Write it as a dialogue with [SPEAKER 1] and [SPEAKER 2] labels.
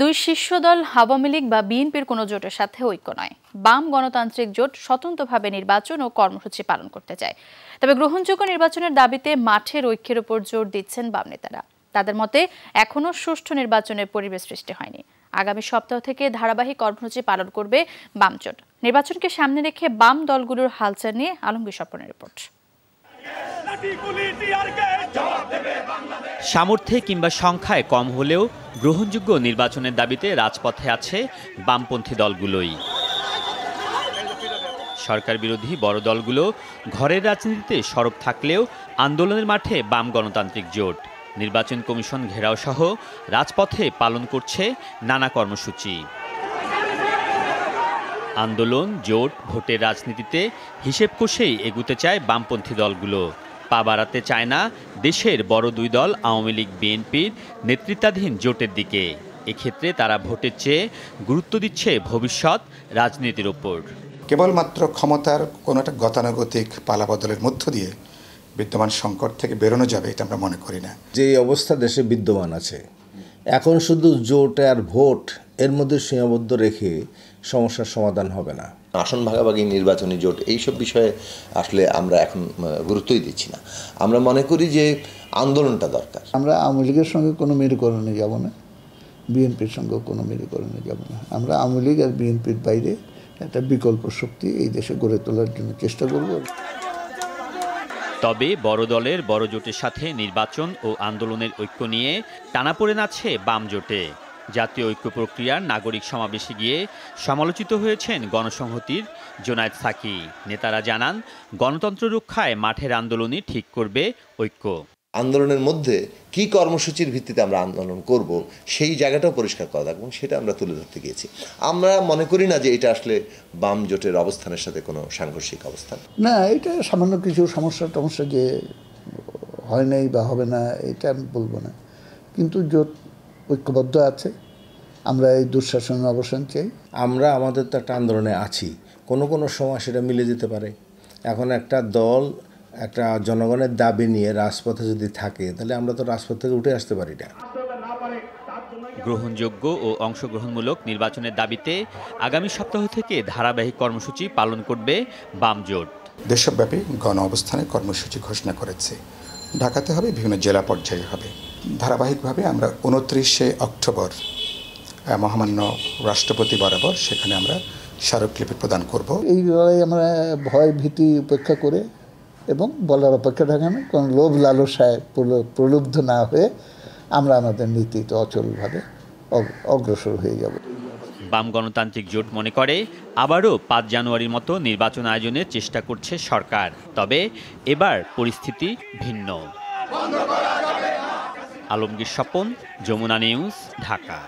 [SPEAKER 1] দুই শীর্ষ দল আওয়ামী লীগ বা বিএনপির কোনো জোটের সাথে ঐক্য নয় বাম গণতান্ত্রিক জোট স্বতন্ত্রভাবে নির্বাচন ও কর্মসূচি পালন করতে চায় তবে গ্রহণযোগ্য নির্বাচনের দাবিতে মাঠের ঐক্যের ওপর জোর দিচ্ছেন বাম নেতারা তাদের মতে এখনও সুষ্ঠু নির্বাচনের পরিবেশ সৃষ্টি হয়নি আগামী সপ্তাহ থেকে ধারাবাহিক কর্মসূচি পালন করবে বাম জোট নির্বাচনকে সামনে রেখে বাম দলগুলোর হালচাল নিয়ে আলমগীর স্বপ্নের রিপোর্ট
[SPEAKER 2] সামর্থ্যে কিংবা সংখ্যায় কম হলেও গ্রহণযোগ্য নির্বাচনের দাবিতে রাজপথে আছে বামপন্থী দলগুলোই সরকার বিরোধী বড় দলগুলো ঘরের রাজনীতিতে সরব থাকলেও আন্দোলনের মাঠে বাম গণতান্ত্রিক জোট নির্বাচন কমিশন ঘেরাও সহ রাজপথে পালন করছে নানা কর্মসূচি আন্দোলন জোট ভোটের রাজনীতিতে হিসেব কষেই এগুতে চায় বামপন্থী দলগুলো পা বাড়াতে চায় না দেশের বড় দুই দল আওয়ামী লীগ বিএনপির নেতৃত্বাধীন জোটের দিকে এক্ষেত্রে তারা ভোটের চেয়ে গুরুত্ব দিচ্ছে ভবিষ্যৎ রাজনীতির ওপর
[SPEAKER 3] কেবলমাত্র ক্ষমতার কোনো একটা গতানুগতিক পালাবদলের মধ্য দিয়ে বিদ্যমান সংকট থেকে বেরোনো যাবে এটা আমরা মনে করি না যে অবস্থা দেশে বিদ্যমান আছে এখন শুধু জোট
[SPEAKER 4] আর ভোট এর মধ্যে সীমাবদ্ধ রেখে সমস্যার সমাধান হবে না আসন ভাগাভাগি নির্বাচনী জোট এইসব বিষয়ে আসলে আমরা এখন গুরুত্বই দিচ্ছি না আমরা মনে
[SPEAKER 5] করি যে আন্দোলনটা দরকার আমরা আওয়ামী লীগের সঙ্গে কোনো মেরুকরণে যাব না বিএনপির সঙ্গে কোনো মেরুকরণে যাব না আমরা আওয়ামী লীগ আর বিএনপির বাইরে একটা বিকল্প শক্তি এই দেশে গড়ে তোলার জন্য চেষ্টা করব
[SPEAKER 2] তবে বড় দলের বড় জোটের সাথে নির্বাচন ও আন্দোলনের ঐক্য নিয়ে টানাপোড়েন আছে বাম জোটে জাতীয় ঐক্য প্রক্রিয়ার নাগরিক সমাবেশে গিয়ে সমালোচিত হয়েছেন গণসংহতির জোনায়েদ সাকি নেতারা জানান গণতন্ত্র রক্ষায় মাঠের আন্দোলনই ঠিক করবে ঐক্য
[SPEAKER 4] আন্দোলনের মধ্যে কি কর্মসূচির ভিত্তিতে আমরা আন্দোলন করব সেই জায়গাটাও পরিষ্কার করা থাকবো সেটা আমরা তুলে ধরতে গিয়েছি আমরা মনে করি না যে এটা আসলে বাম জোটের অবস্থানের সাথে কোনো সাংঘর্ষিক অবস্থান
[SPEAKER 5] না এটা সামান্য কিছু সমস্যা টমস্যা যে হয় নাই বা হবে না এটা আমি বলবো না কিন্তু জোট ঐক্যবদ্ধ আছে আমরা এই দুঃশাসনের অবসান চাই
[SPEAKER 4] আমরা আমাদের তো একটা আন্দোলনে আছি কোনো কোনো সময় সেটা মিলে যেতে পারে এখন একটা দল একটা জনগণের দাবি নিয়ে রাজপথে যদি থাকে তাহলে আমরা তো রাজপথ থেকে উঠে আসতে পারি না
[SPEAKER 2] গ্রহণযোগ্য ও অংশগ্রহণমূলক নির্বাচনের দাবিতে আগামী সপ্তাহ থেকে ধারাবাহিক কর্মসূচি পালন করবে বাম জোট
[SPEAKER 3] দেশব্যাপী গণ অবস্থানে কর্মসূচি ঘোষণা করেছে ঢাকাতে হবে বিভিন্ন জেলা পর্যায়ে হবে ধারাবাহিকভাবে আমরা উনত্রিশে অক্টোবর মহামান্য রাষ্ট্রপতি বরাবর সেখানে আমরা স্মারকলিপি প্রদান করব এই
[SPEAKER 5] লড়াই আমরা ভয় ভীতি উপেক্ষা করে এবং বলার অপেক্ষা থাকে না কারণ লোভ লালসায় প্রলুব্ধ না হয়ে আমরা আমাদের নীতিতে অচলভাবে অগ্রসর হয়ে যাব
[SPEAKER 2] বাম গণতান্ত্রিক জোট মনে করে আবারও পাঁচ জানুয়ারির মতো নির্বাচন আয়োজনের চেষ্টা করছে সরকার তবে এবার পরিস্থিতি ভিন্ন আলমগীর স্বপন যমুনা নিউজ ঢাকা